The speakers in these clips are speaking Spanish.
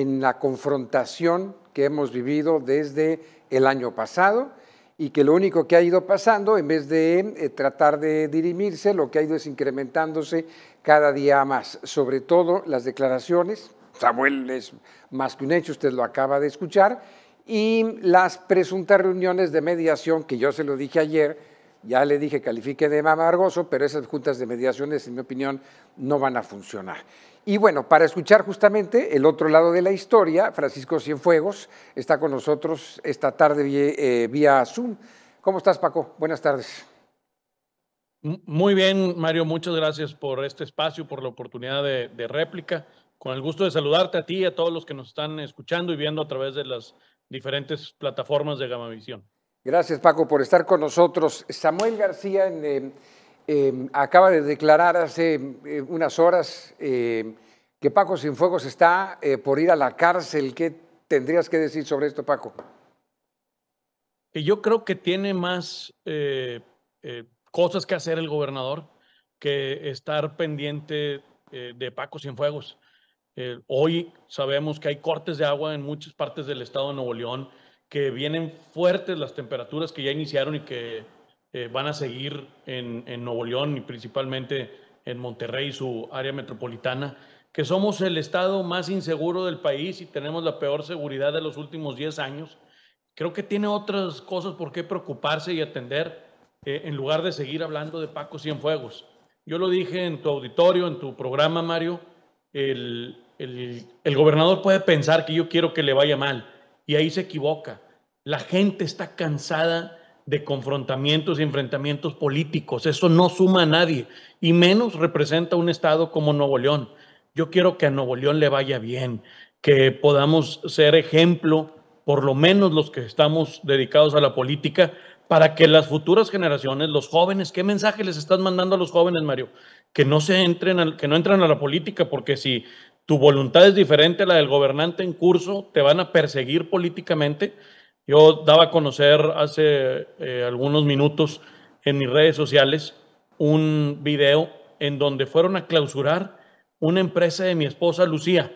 en la confrontación que hemos vivido desde el año pasado y que lo único que ha ido pasando, en vez de eh, tratar de dirimirse, lo que ha ido es incrementándose cada día más, sobre todo las declaraciones, Samuel es más que un hecho, usted lo acaba de escuchar, y las presuntas reuniones de mediación, que yo se lo dije ayer, ya le dije, califique de amargoso, pero esas juntas de mediaciones, en mi opinión, no van a funcionar. Y bueno, para escuchar justamente el otro lado de la historia, Francisco Cienfuegos está con nosotros esta tarde eh, vía Zoom. ¿Cómo estás, Paco? Buenas tardes. Muy bien, Mario, muchas gracias por este espacio, por la oportunidad de, de réplica. Con el gusto de saludarte a ti y a todos los que nos están escuchando y viendo a través de las diferentes plataformas de Gamavisión. Gracias, Paco, por estar con nosotros. Samuel García eh, em, acaba de declarar hace eh, unas horas em, que Paco Sinfuegos está eh, por ir a la cárcel. ¿Qué tendrías que decir sobre esto, Paco? Yo creo que tiene más cosas que hacer el gobernador que estar pendiente de Paco Sinfuegos. hoy sabemos que hay cortes de agua en muchas partes del estado de Nuevo León que vienen fuertes las temperaturas que ya iniciaron y que eh, van a seguir en, Nuevo León y principalmente en Monterrey, su área metropolitana, que somos el estado más inseguro del país y tenemos la peor seguridad de los últimos 10 años. Creo que tiene otras cosas por qué preocuparse y atender eh, en lugar de seguir hablando de Paco Cienfuegos. Yo lo dije en tu auditorio, en tu programa, Mario, el, el, el gobernador puede pensar que yo quiero que le vaya mal y ahí se equivoca la gente está cansada de confrontamientos y enfrentamientos políticos. Eso no suma a nadie y menos representa un estado como Nuevo León. Yo quiero que a Nuevo León le vaya bien, que podamos ser ejemplo, por lo menos los que estamos dedicados a la política, para que las futuras generaciones, los jóvenes, ¿qué mensaje les estás mandando a los jóvenes, Mario? Que no se entren, que no entren a la política, porque si tu voluntad es diferente a la del gobernante en curso, te van a perseguir políticamente yo daba a conocer hace eh, algunos minutos en mis redes sociales un video en donde fueron a clausurar una empresa de mi esposa Lucía,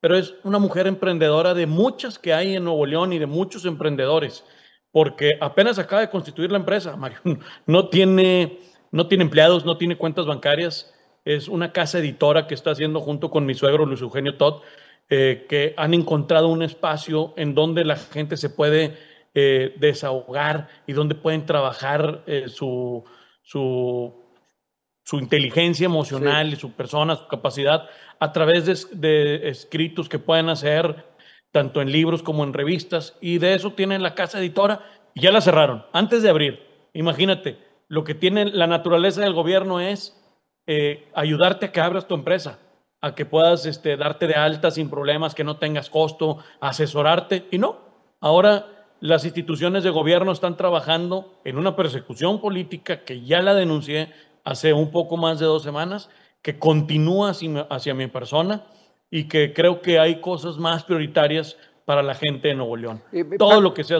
pero es una mujer emprendedora de muchas que hay en Nuevo León y de muchos emprendedores, porque apenas acaba de constituir la empresa, Mario, no tiene, no tiene empleados, no tiene cuentas bancarias, es una casa editora que está haciendo junto con mi suegro Luis Eugenio Todd, eh, que han encontrado un espacio en donde la gente se puede eh, desahogar y donde pueden trabajar eh, su, su, inteligencia emocional y su persona, su capacidad, a través de, escritos que pueden hacer tanto en libros como en revistas. Y de eso tienen la casa editora y ya la cerraron antes de abrir. Imagínate, lo que tiene la naturaleza del gobierno es ayudarte a que abras tu empresa a que puedas este, darte de alta sin problemas, que no tengas costo, asesorarte. Y no, ahora las instituciones de gobierno están trabajando en una persecución política que ya la denuncié hace un poco más de dos semanas, que continúa hacia, mi persona y que creo que hay cosas más prioritarias para la gente de Nuevo León. Eh, eh, todo lo que sea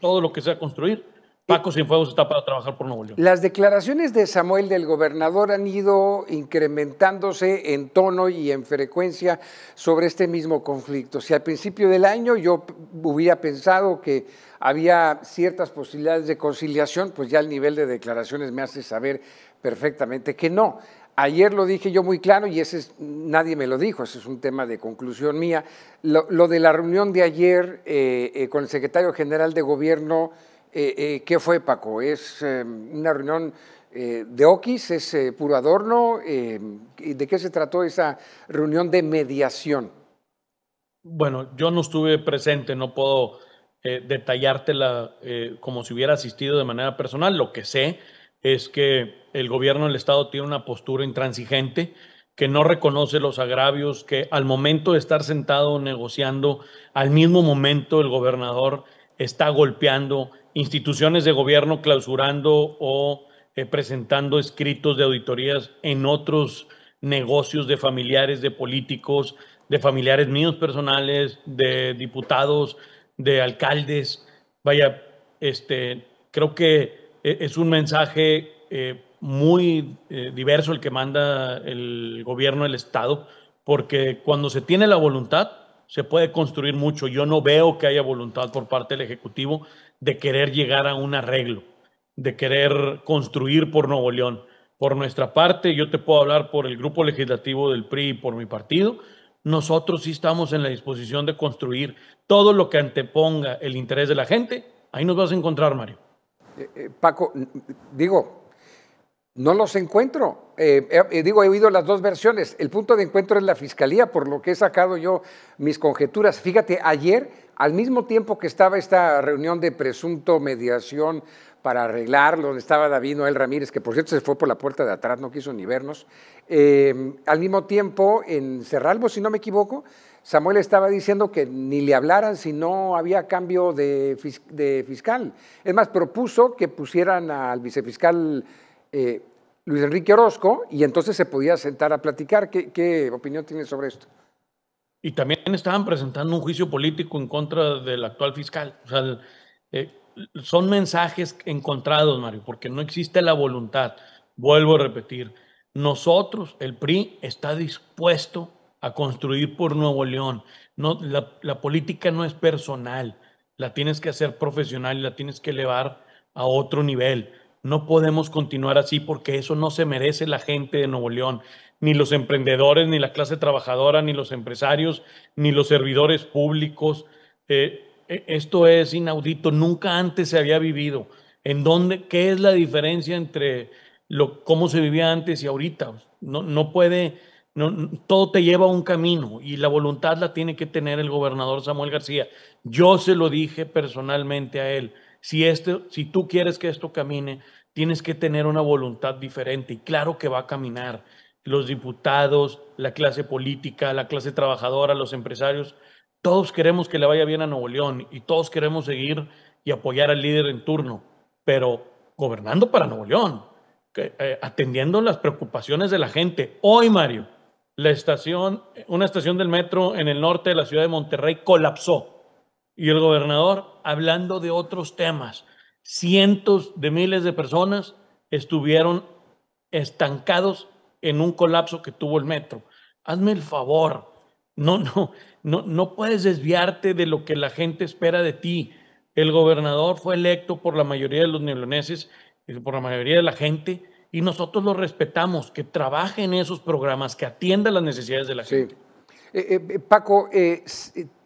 todo lo que sea construir, Paco Sinfuegos está para trabajar por Nuevo León. Las declaraciones de Samuel del gobernador han ido incrementándose en tono y en frecuencia sobre este mismo conflicto. Si al principio del año yo hubiera pensado que había ciertas posibilidades de conciliación, pues ya el nivel de declaraciones me hace saber perfectamente que no. Ayer lo dije yo muy claro y ese es, nadie me lo dijo, ese es un tema de conclusión mía. Lo, de la reunión de ayer eh, eh, con el secretario general de gobierno eh, eh, ¿Qué fue, Paco? ¿Es em, una reunión eh, de Oquis? ¿Es puro adorno? Em, ¿De qué se trató esa reunión de mediación? Bueno, yo no estuve presente, no puedo detallártela como si hubiera asistido de manera personal. Lo que sé es que el gobierno del Estado tiene una postura intransigente que no reconoce los agravios, que al momento de estar sentado negociando, al mismo momento el gobernador está golpeando, instituciones de gobierno clausurando o eh, presentando escritos de auditorías en otros negocios de familiares de políticos, de familiares míos personales, de diputados, de alcaldes. Vaya, este, creo que eh, es un mensaje eh, muy diverso el que manda el gobierno del Estado, porque cuando se tiene la voluntad, se puede construir mucho. Yo no veo que haya voluntad por parte del Ejecutivo de querer llegar a un arreglo, de querer construir por Nuevo León. Por nuestra parte, yo te puedo hablar por el grupo legislativo del PRI y por mi partido, nosotros sí estamos en la disposición de construir todo lo que anteponga el interés de la gente. Ahí nos vas a encontrar, Mario. Eh, eh, Paco, digo, no los encuentro. Eh, digo, he oído las dos versiones. El punto de encuentro es la fiscalía, por lo que he sacado yo mis conjeturas. Fíjate, ayer al mismo tiempo que estaba esta reunión de presunto mediación para arreglar, donde estaba David Noel Ramírez, que por cierto se fue por la puerta de atrás, no quiso ni vernos, eh, al mismo tiempo en Cerralbo, si no me equivoco, Samuel estaba diciendo que ni le hablaran si no había cambio de, fiscal. Es más, propuso que pusieran al vicefiscal eh, Luis Enrique Orozco y entonces se podía sentar a platicar. ¿Qué, qué opinión tiene sobre esto? Y también estaban presentando un juicio político en contra del actual fiscal. O sea, eh, son mensajes encontrados, Mario, porque no existe la voluntad. Vuelvo a repetir, nosotros, el PRI, está dispuesto a construir por Nuevo León. No, la, la política no es personal, la tienes que hacer profesional y la tienes que elevar a otro nivel. No podemos continuar así porque eso no se merece la gente de Nuevo León, ni los emprendedores, ni la clase trabajadora, ni los empresarios, ni los servidores públicos. Eh, eh, esto es inaudito, nunca antes se había vivido. ¿En dónde? ¿Qué es la diferencia entre lo, cómo se vivía antes y ahorita? No, no puede, todo te lleva a un camino y la voluntad la tiene que tener el gobernador Samuel García. Yo se lo dije personalmente a él si, esto, si tú quieres que esto camine, tienes que tener una voluntad diferente y claro que va a caminar. Los diputados, la clase política, la clase trabajadora, los empresarios, todos queremos que le vaya bien a Nuevo León y todos queremos seguir y apoyar al líder en turno, pero gobernando para Nuevo León, eh, atendiendo las preocupaciones de la gente. Hoy, Mario, una estación del metro en el norte de la ciudad de Monterrey colapsó y el gobernador hablando de otros temas. Cientos de miles de personas estuvieron estancados en un colapso que tuvo el metro. Hazme el favor, no, no, no, no puedes desviarte de lo que la gente espera de ti. El gobernador fue electo por la mayoría de los y eh, por la mayoría de la gente, y nosotros lo respetamos, que trabaje en esos programas, que atienda las necesidades de la gente. Eh, eh, Paco,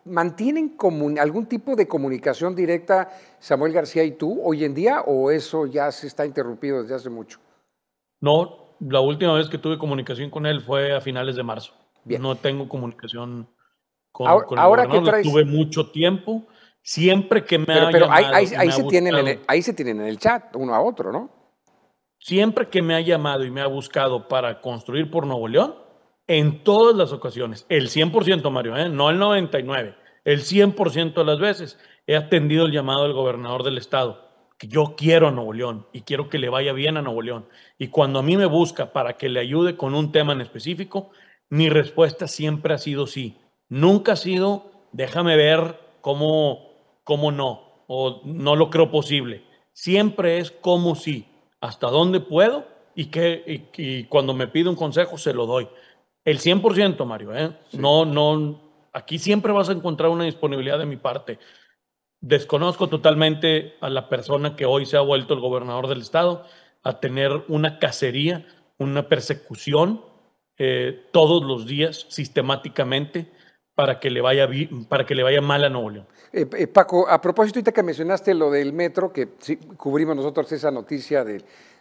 ¿Mantienen algún tipo de comunicación directa Samuel García y tú hoy en día o eso ya se está interrumpido desde hace mucho? No, la última vez que tuve comunicación con él fue a finales de marzo. No tengo comunicación con, ahora, el ahora que Tuve mucho tiempo. Siempre que me ha llamado, ahí, tienen ahí se tienen en el chat uno a otro, ¿no? Siempre que me ha llamado y me ha buscado para construir por Nuevo León, en todas las ocasiones, el 100%, Mario, ¿eh? no el 99%, el 100% de las veces he atendido el llamado del gobernador del estado, que yo quiero a Nuevo León y quiero que le vaya bien a Nuevo León. Y cuando a mí me busca para que le ayude con un tema en específico, mi respuesta siempre ha sido sí. Nunca ha sido, déjame ver cómo, cómo no, o no lo creo posible. Siempre es cómo sí, hasta dónde puedo y, que, y cuando me pide un consejo se lo doy. El 100%, Mario. ¿eh? No, no, aquí siempre vas a encontrar una disponibilidad de mi parte. Desconozco totalmente a la persona que hoy se ha vuelto el gobernador del estado a tener una cacería, una persecución eh, todos los días sistemáticamente para que le vaya, para que le vaya mal a Nuevo León. Eh, eh, Paco, a propósito ahorita que mencionaste lo del metro, que cubrimos nosotros esa noticia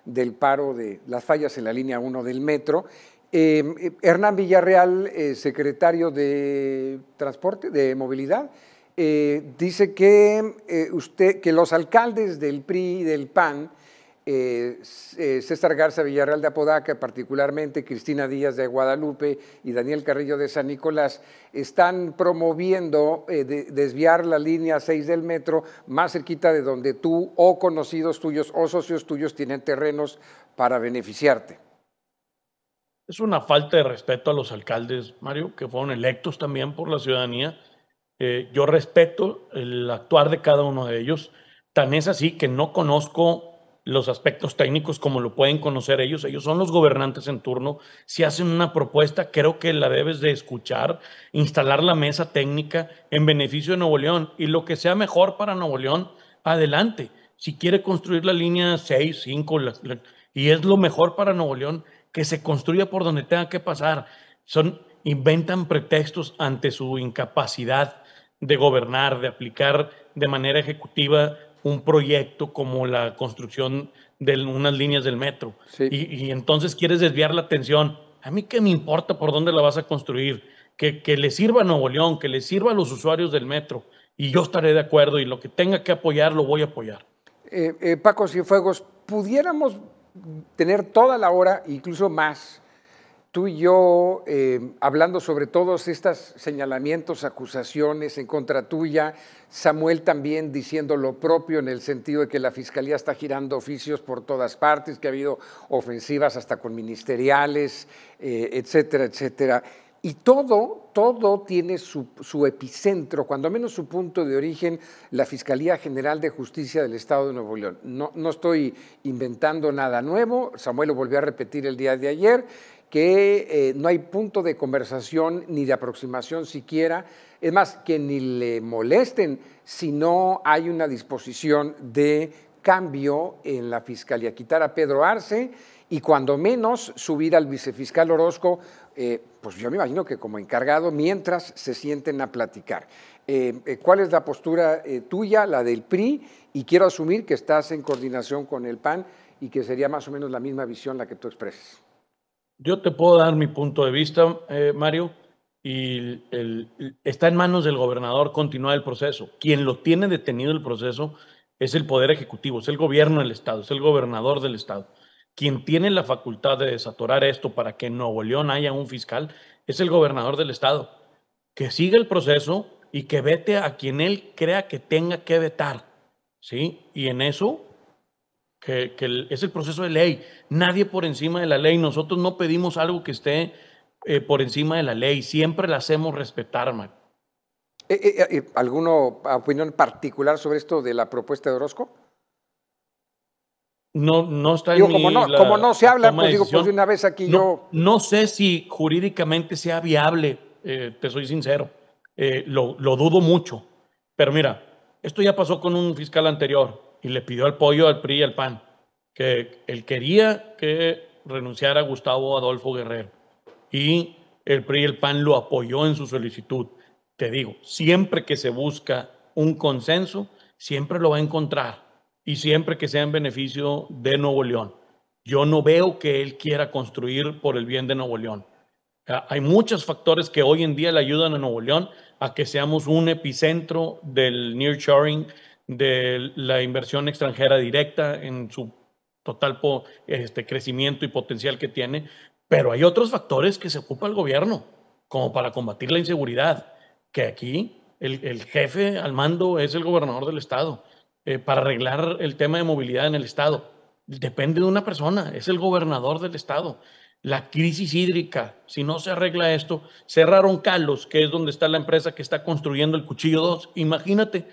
del paro de las fallas en la línea 1 del metro, Em, eh, Hernán Villarreal, eh, secretario de Transporte, de Movilidad, eh, dice que, usted, que los alcaldes del PRI y del PAN, César Garza Villarreal de Apodaca, particularmente Cristina Díaz de Guadalupe y Daniel Carrillo de San Nicolás, están promoviendo desviar la línea 6 del metro más cerquita de donde tú o conocidos tuyos o socios tuyos tienen terrenos para beneficiarte es una falta de respeto a los alcaldes, Mario, que fueron electos también por la ciudadanía. Eh, yo respeto el actuar de cada uno de ellos. Tan es así que no conozco los aspectos técnicos como lo pueden conocer ellos. Ellos son los gobernantes en turno. Si hacen una propuesta, creo que la debes de escuchar, instalar la mesa técnica en beneficio de Nuevo León y lo que sea mejor para Nuevo León, adelante. Si quiere construir la línea 6, 5 y es lo mejor para Nuevo León, que se construya por donde tenga que pasar. Son, inventan pretextos ante su incapacidad de gobernar, de aplicar de manera ejecutiva un proyecto como la construcción de unas líneas del metro. Y, entonces quieres desviar la atención. A mí qué me importa por dónde la vas a construir. Que, le sirva a Nuevo León, que le sirva a los usuarios del metro. Y yo estaré de acuerdo y lo que tenga que apoyar lo voy a apoyar. Eh, eh, Paco Cienfuegos, pudiéramos tener toda la hora, incluso más, tú y yo eh, hablando sobre todos estos señalamientos, acusaciones en contra tuya, Samuel también diciendo lo propio en el sentido de que la fiscalía está girando oficios por todas partes, que ha habido ofensivas hasta con ministeriales, eh, etcétera, etcétera. Y todo, todo tiene su, epicentro, cuando menos su punto de origen, la Fiscalía General de Justicia del Estado de Nuevo León. No, no estoy inventando nada nuevo, Samuel lo volvió a repetir el día de ayer, que eh, no hay punto de conversación ni de aproximación siquiera, es más, que ni le molesten si no hay una disposición de cambio en la Fiscalía, quitar a Pedro Arce y cuando menos subir al vicefiscal Orozco, eh, pues yo me imagino que como encargado, mientras se sienten a platicar. Eh, eh, ¿Cuál es la postura tuya, la del PRI? Y quiero asumir que estás en coordinación con el PAN y que sería más o menos la misma visión la que tú expreses. Yo te puedo dar mi punto de vista, Mario, y está en manos del gobernador continuar el proceso. Quien lo tiene detenido el proceso es el Poder Ejecutivo, es el gobierno del Estado, es el gobernador del Estado. Quien tiene la facultad de desatorar esto para que en Nuevo León haya un fiscal es el gobernador del estado. Que siga el proceso y que vete a quien él crea que tenga que vetar. ¿Sí? Y en eso, que, es el proceso de ley. Nadie por encima de la ley. Nosotros no pedimos algo que esté eh, por encima de la ley. Siempre la hacemos respetar, man. Eh, eh, ¿Eh, alguna opinión particular sobre esto de la propuesta de Orozco? No, no está como, no, se habla, pues digo, pues, una vez aquí no, yo. No sé si jurídicamente sea viable, eh, te soy sincero. Eh, lo, lo, dudo mucho. Pero mira, esto ya pasó con un fiscal anterior y le pidió al pollo, al PRI y al PAN que él quería que renunciara Gustavo Adolfo Guerrero. Y el PRI y el PAN lo apoyó en su solicitud. Te digo, siempre que se busca un consenso, siempre lo va a encontrar y siempre que sea en beneficio de Nuevo León. Yo no veo que él quiera construir por el bien de Nuevo León. Ah, hay muchos factores que hoy en día le ayudan a Nuevo León a que seamos un epicentro del nearshoring, de la inversión extranjera directa en su total este, crecimiento y potencial que tiene, pero hay otros factores que se ocupa el gobierno, como para combatir la inseguridad, que aquí el jefe al mando es el gobernador del estado. Eh, para arreglar el tema de movilidad en el Estado. Depende de una persona, es el gobernador del Estado. La crisis hídrica, si no se arregla esto, cerraron Calos, que es donde está la empresa que está construyendo el Cuchillo 2. Imagínate,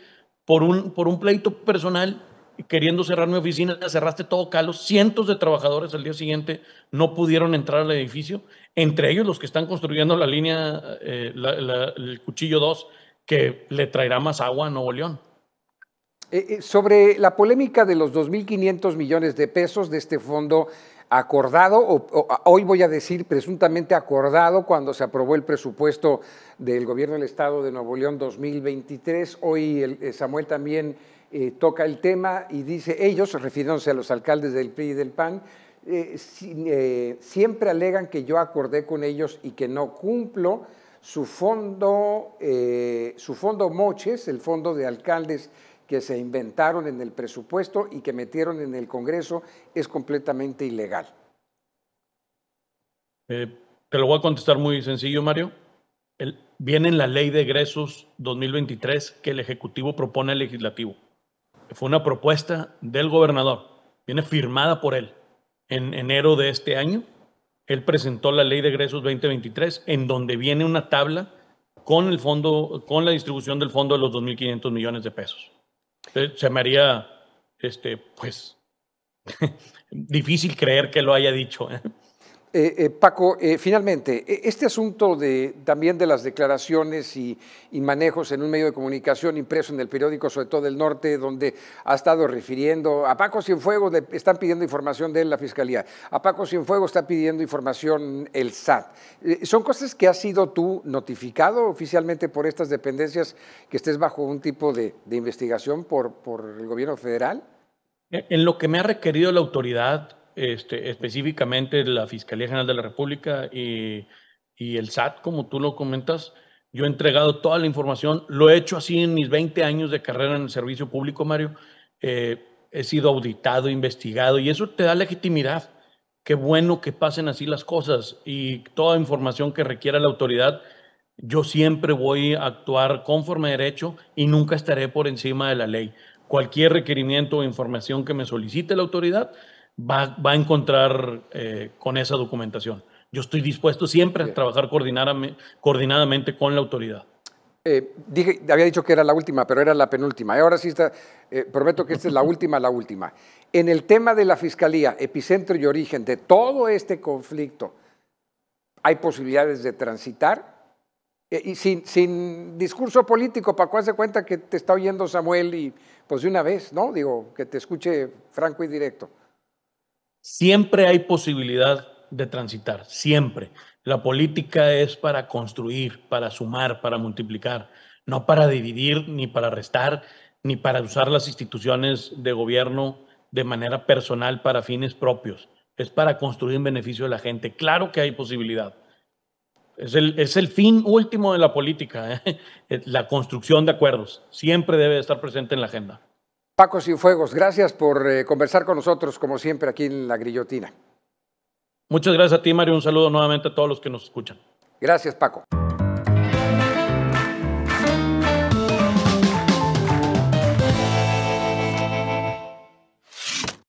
por un, por un pleito personal, queriendo cerrar mi oficina, cerraste todo Calos. Cientos de trabajadores al día siguiente no pudieron entrar al edificio, entre ellos los que están construyendo la línea, eh, el Cuchillo 2, que le traerá más agua a Nuevo León. Eh, eh, sobre la polémica de los 2.500 millones de pesos de este fondo acordado, o, hoy voy a decir presuntamente acordado cuando se aprobó el presupuesto del Gobierno del Estado de Nuevo León 2023, hoy eh, Samuel también toca el tema y dice, ellos, refiriéndose a los alcaldes del PRI y del PAN, siempre alegan que yo acordé con ellos y que no cumplo su fondo, su fondo Moches, el fondo de alcaldes que se inventaron en el presupuesto y que metieron en el Congreso es completamente ilegal? Eh, te lo voy a contestar muy sencillo, Mario. viene en la ley de egresos 2023 que el Ejecutivo propone al Legislativo. Fue una propuesta del gobernador, viene firmada por él. En enero de este año, él presentó la ley de egresos 2023 en donde viene una tabla con el fondo, con la distribución del fondo de los 2.500 millones de pesos. Eh, se me haría, este, pues, difícil creer que lo haya dicho. ¿eh? Eh, eh, Paco, eh, finalmente, e, este asunto de, también de las declaraciones y, manejos en un medio de comunicación impreso en el periódico, sobre todo del norte, donde ha estado refiriendo a Paco Cienfuegos, le están pidiendo información de él, la Fiscalía, a Paco Cienfuegos está pidiendo información el SAT. ¿Son cosas que has sido tú notificado oficialmente por estas dependencias que estés bajo un tipo de, investigación por, por el gobierno federal? En lo que me ha requerido la autoridad este, específicamente la Fiscalía General de la República y, el SAT, como tú lo comentas. Yo he entregado toda la información, lo he hecho así en mis 20 años de carrera en el servicio público, Mario. Eh, he sido auditado, investigado y eso te da legitimidad. Qué bueno que pasen así las cosas y toda información que requiera la autoridad, yo siempre voy a actuar conforme a derecho y nunca estaré por encima de la ley. Cualquier requerimiento o información que me solicite la autoridad, va, va a encontrar eh, con esa documentación. Yo estoy dispuesto siempre a trabajar coordinadamente con la autoridad. Eh, dije, había dicho que era la última, pero era la penúltima. Y ahora sí está, eh, prometo que esta es la última, la última. En el tema de la fiscalía, epicentro y origen de todo este conflicto, ¿hay posibilidades de transitar? y sin, sin, discurso político, ¿Para cuál se cuenta que te está oyendo Samuel y pues de una vez, ¿no? Digo, que te escuche franco y directo. Siempre hay posibilidad de transitar, siempre. La política es para construir, para sumar, para multiplicar, no para dividir, ni para restar, ni para usar las instituciones de gobierno de manera personal para fines propios. Es para construir en beneficio de la gente. Claro que hay posibilidad. Es el, es el fin último de la política, ¿eh? la construcción de acuerdos. Siempre debe estar presente en la agenda. Paco Cienfuegos, gracias por eh, conversar con nosotros, como siempre, aquí en La Grillotina. Muchas gracias a ti, Mario. Un saludo nuevamente a todos los que nos escuchan. Gracias, Paco.